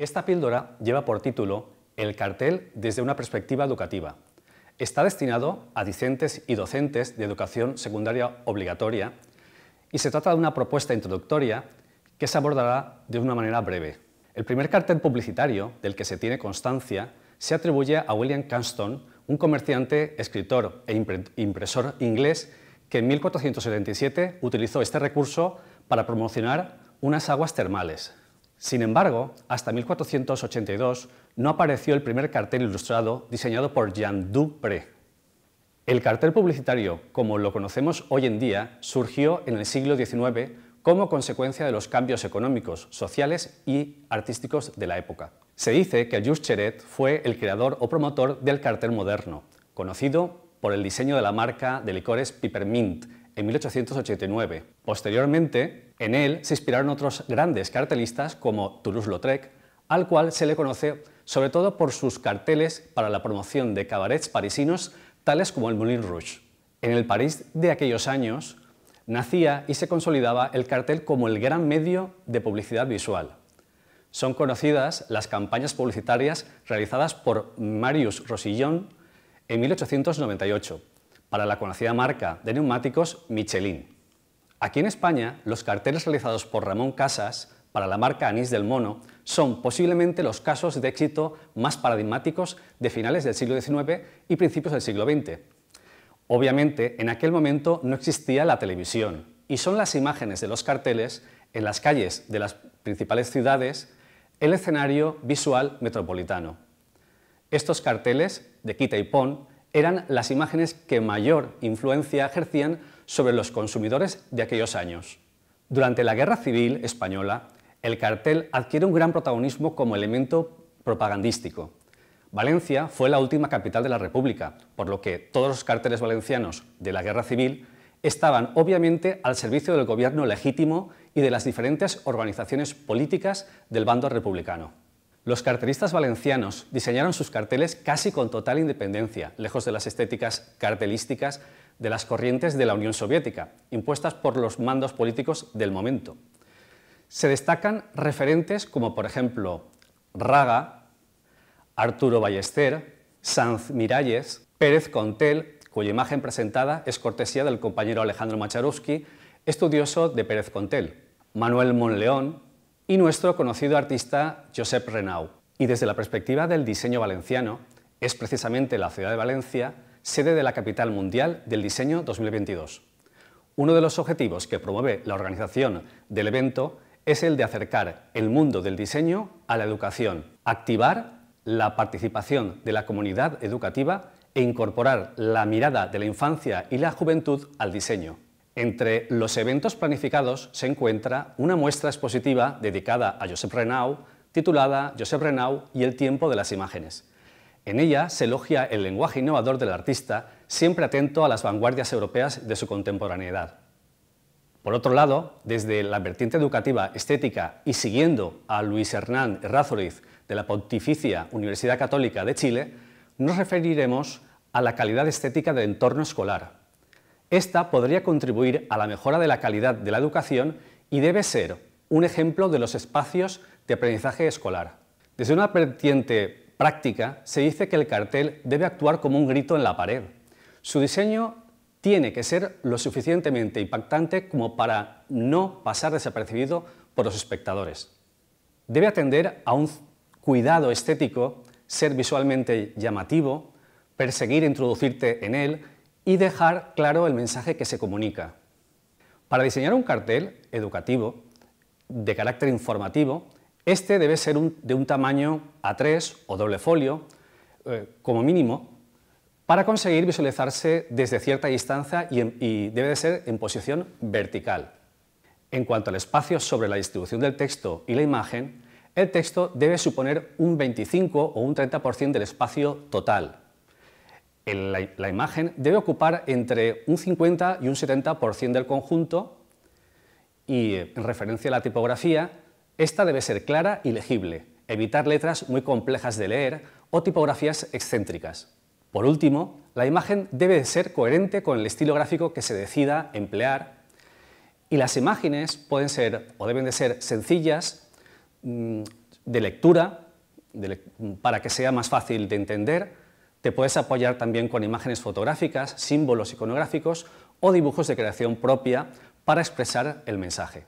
Esta píldora lleva por título El cartel desde una perspectiva educativa. Está destinado a discentes y docentes de educación secundaria obligatoria y se trata de una propuesta introductoria que se abordará de una manera breve. El primer cartel publicitario del que se tiene constancia se atribuye a William Canston, un comerciante, escritor e impresor inglés que en 1477 utilizó este recurso para promocionar unas aguas termales. Sin embargo, hasta 1482 no apareció el primer cartel ilustrado diseñado por Jean Dupré. El cartel publicitario, como lo conocemos hoy en día, surgió en el siglo XIX como consecuencia de los cambios económicos, sociales y artísticos de la época. Se dice que Jules Cheret fue el creador o promotor del cartel moderno, conocido por el diseño de la marca de licores Peppermint, en 1889. Posteriormente, en él se inspiraron otros grandes cartelistas como Toulouse-Lautrec, al cual se le conoce sobre todo por sus carteles para la promoción de cabarets parisinos tales como el Moulin Rouge. En el París de aquellos años nacía y se consolidaba el cartel como el gran medio de publicidad visual. Son conocidas las campañas publicitarias realizadas por Marius Rosillon en 1898, para la conocida marca de neumáticos Michelin. Aquí en España, los carteles realizados por Ramón Casas para la marca Anís del Mono son posiblemente los casos de éxito más paradigmáticos de finales del siglo XIX y principios del siglo XX. Obviamente, en aquel momento no existía la televisión y son las imágenes de los carteles en las calles de las principales ciudades el escenario visual metropolitano. Estos carteles de quita y pon eran las imágenes que mayor influencia ejercían sobre los consumidores de aquellos años. Durante la Guerra Civil Española, el cartel adquiere un gran protagonismo como elemento propagandístico. Valencia fue la última capital de la República, por lo que todos los carteles valencianos de la Guerra Civil estaban obviamente al servicio del gobierno legítimo y de las diferentes organizaciones políticas del bando republicano. Los cartelistas valencianos diseñaron sus carteles casi con total independencia, lejos de las estéticas cartelísticas de las corrientes de la Unión Soviética, impuestas por los mandos políticos del momento. Se destacan referentes como, por ejemplo, Raga, Arturo Ballester, Sanz Miralles, Pérez Contel, cuya imagen presentada es cortesía del compañero Alejandro Macharowski, estudioso de Pérez Contel, Manuel Monleón, y nuestro conocido artista Josep Renau. Y desde la perspectiva del diseño valenciano, es precisamente la ciudad de Valencia sede de la Capital Mundial del Diseño 2022. Uno de los objetivos que promueve la organización del evento es el de acercar el mundo del diseño a la educación, activar la participación de la comunidad educativa e incorporar la mirada de la infancia y la juventud al diseño. Entre los eventos planificados se encuentra una muestra expositiva dedicada a Josep Renau, titulada Josep Renau y el tiempo de las imágenes. En ella se elogia el lenguaje innovador del artista, siempre atento a las vanguardias europeas de su contemporaneidad. Por otro lado, desde la vertiente educativa, estética y siguiendo a Luis Hernán Errázuriz de la Pontificia Universidad Católica de Chile, nos referiremos a la calidad estética del entorno escolar, esta podría contribuir a la mejora de la calidad de la educación y debe ser un ejemplo de los espacios de aprendizaje escolar. Desde una vertiente práctica, se dice que el cartel debe actuar como un grito en la pared. Su diseño tiene que ser lo suficientemente impactante como para no pasar desapercibido por los espectadores. Debe atender a un cuidado estético, ser visualmente llamativo, perseguir introducirte en él y dejar claro el mensaje que se comunica. Para diseñar un cartel educativo de carácter informativo, este debe ser de un tamaño A3 o doble folio, eh, como mínimo, para conseguir visualizarse desde cierta distancia y, y debe de ser en posición vertical. En cuanto al espacio sobre la distribución del texto y la imagen, el texto debe suponer un 25 o un 30% del espacio total la, imagen debe ocupar entre un 50 y un 70% del conjunto y en referencia a la tipografía, esta debe ser clara y legible, evitar letras muy complejas de leer o tipografías excéntricas. Por último, la imagen debe ser coherente con el estilo gráfico que se decida emplear y las imágenes pueden ser o deben de ser sencillas mm, de lectura para que sea más fácil de entender te puedes apoyar también con imágenes fotográficas, símbolos iconográficos o dibujos de creación propia para expresar el mensaje.